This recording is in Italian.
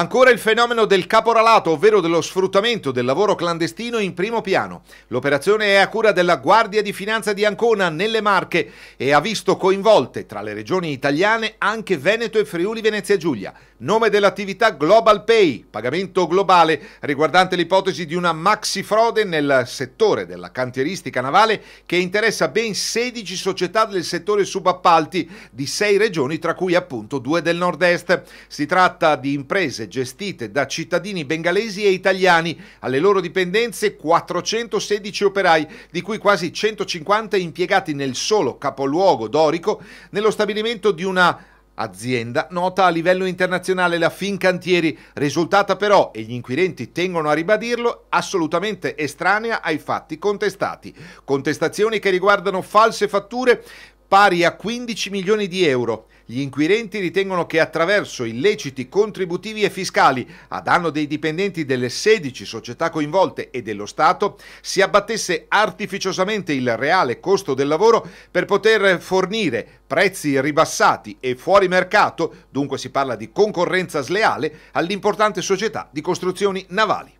Ancora il fenomeno del caporalato, ovvero dello sfruttamento del lavoro clandestino in primo piano. L'operazione è a cura della Guardia di Finanza di Ancona nelle Marche e ha visto coinvolte tra le regioni italiane anche Veneto e Friuli Venezia Giulia. Nome dell'attività Global Pay, pagamento globale riguardante l'ipotesi di una maxi frode nel settore della cantieristica navale che interessa ben 16 società del settore subappalti di 6 regioni tra cui appunto due del nord-est. Si tratta di imprese gestite da cittadini bengalesi e italiani, alle loro dipendenze 416 operai, di cui quasi 150 impiegati nel solo capoluogo dorico, nello stabilimento di una azienda nota a livello internazionale la Fincantieri, risultata però, e gli inquirenti tengono a ribadirlo, assolutamente estranea ai fatti contestati. Contestazioni che riguardano false fatture pari a 15 milioni di euro. Gli inquirenti ritengono che attraverso illeciti contributivi e fiscali a danno dei dipendenti delle 16 società coinvolte e dello Stato si abbattesse artificiosamente il reale costo del lavoro per poter fornire prezzi ribassati e fuori mercato, dunque si parla di concorrenza sleale, all'importante società di costruzioni navali.